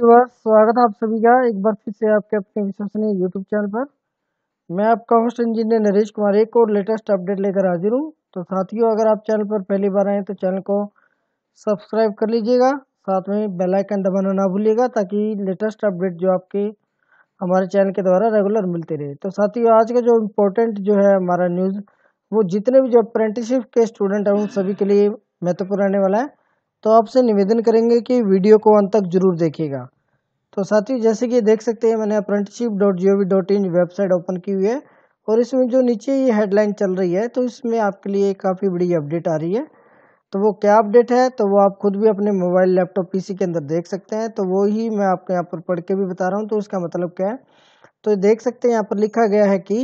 स्वागत है आप सभी का एक बार फिर से आपके अपने विश्वसनीय यूट्यूब चैनल पर मैं आपका होस्ट इंजीनियर नरेश कुमार एक और लेटेस्ट अपडेट लेकर हाजिर हूँ तो साथियों अगर आप चैनल पर पहली बार आए तो चैनल को सब्सक्राइब कर लीजिएगा साथ में बेल आइकन दबाना ना भूलिएगा ताकि लेटेस्ट अपडेट जो आपके हमारे चैनल के द्वारा रेगुलर मिलते रहे तो साथियों आज का जो इम्पोर्टेंट जो है हमारा न्यूज़ वो जितने भी जो अप्रेंटिसशिप के स्टूडेंट हैं उन सभी के लिए महत्वपूर्ण रहने वाला है तो आपसे निवेदन करेंगे कि वीडियो को अंत तक जरूर देखिएगा तो साथियों जैसे कि देख सकते हैं मैंने apprenticeship dot G O V dot in website open की हुई है और इसमें जो नीचे ये हेडलाइन चल रही है तो इसमें आपके लिए काफ़ी बड़ी अपडेट आ रही है तो वो क्या अपडेट है तो वो आप खुद भी अपने मोबाइल लैपटॉप पीसी के अंदर देख सकते हैं तो वो ही मैं आपको यहाँ पर पढ़ के भी बता रहा हूँ तो उसका मतलब क्या है तो देख सकते हैं यहाँ पर लिखा गया है कि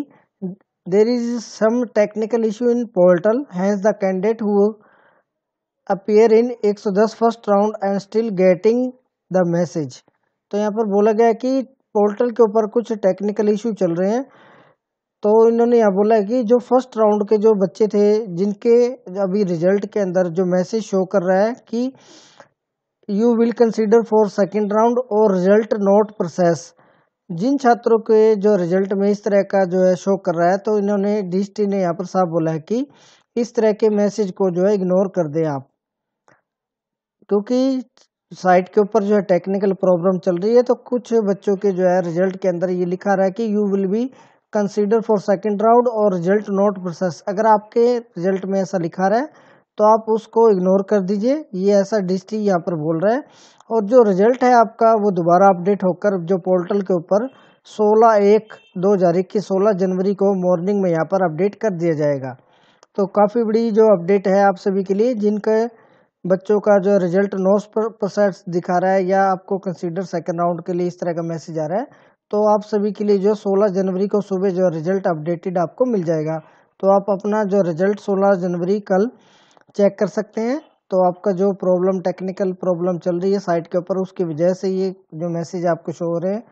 there is some technical issue in portal hence the candidate who appear in 110 first round and still getting the message तो यहाँ पर बोला गया कि पोर्टल के ऊपर कुछ टेक्निकल इशू चल रहे हैं तो इन्होंने यहाँ बोला है कि जो फर्स्ट राउंड के जो बच्चे थे जिनके अभी रिजल्ट के अंदर जो मैसेज शो कर रहा है कि you will consider for second round और रिजल्ट नोट प्रोसेस जिन छात्रों के जो रिजल्ट में इस तरह का जो है शो कर रहा है तो इन्होंने डी ने यहाँ पर साफ बोला है कि इस तरह के मैसेज को जो है इग्नोर कर दें आप क्योंकि साइट के ऊपर जो है टेक्निकल प्रॉब्लम चल रही है तो कुछ बच्चों के जो है रिजल्ट के अंदर ये लिखा रहा है कि you will be consider for second round और रिजल्ट नॉट प्रोसेस अगर आपके रिजल्ट में ऐसा लिखा रहा है तो आप उसको इग्नोर कर दीजिए ये ऐसा डिस्ट्री यहाँ पर बोल रहा है और जो रिजल्ट है आपका वो दोबारा अपडेट होकर जो पोर्टल के ऊपर 16 एक दो हज़ार इक्कीस सोलह जनवरी को मॉर्निंग में यहाँ पर अपडेट कर दिया जाएगा तो काफ़ी बड़ी जो अपडेट है आप सभी के लिए जिनके बच्चों का जो रिजल्ट नोट्स पर परसेंट दिखा रहा है या आपको कंसीडर सेकेंड राउंड के लिए इस तरह का मैसेज आ रहा है तो आप सभी के लिए जो 16 जनवरी को सुबह जो रिजल्ट अपडेटेड आपको मिल जाएगा तो आप अपना जो रिजल्ट 16 जनवरी कल चेक कर सकते हैं तो आपका जो प्रॉब्लम टेक्निकल प्रॉब्लम चल रही है साइट के ऊपर उसकी वजह से ये जो मैसेज आपको शो हो रहे हैं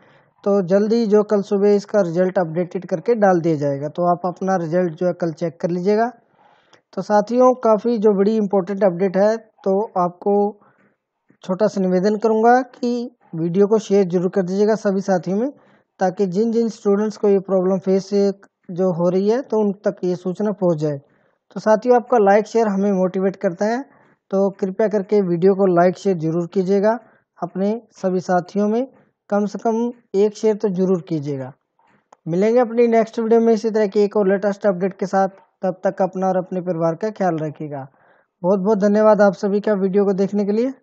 तो जल्दी जो कल सुबह इसका रिजल्ट अपडेटेड करके डाल दिया जाएगा तो आप अपना रिजल्ट जो है कल चेक कर लीजिएगा तो साथियों काफ़ी जो बड़ी इम्पोर्टेंट अपडेट है तो आपको छोटा सा निवेदन करूँगा कि वीडियो को शेयर जरूर कर दीजिएगा सभी साथियों में ताकि जिन जिन स्टूडेंट्स को ये प्रॉब्लम फेस जो हो रही है तो उन तक ये सूचना पहुँच जाए तो साथियों आपका लाइक शेयर हमें मोटिवेट करता है तो कृपया करके वीडियो को लाइक शेयर जरूर कीजिएगा अपने सभी साथियों में कम से कम एक शेयर तो जरूर कीजिएगा मिलेंगे अपनी नेक्स्ट वीडियो में इसी तरह की एक और लेटेस्ट अपडेट के साथ तब तक अपना और अपने परिवार का ख्याल रखिएगा बहुत बहुत धन्यवाद आप सभी का वीडियो को देखने के लिए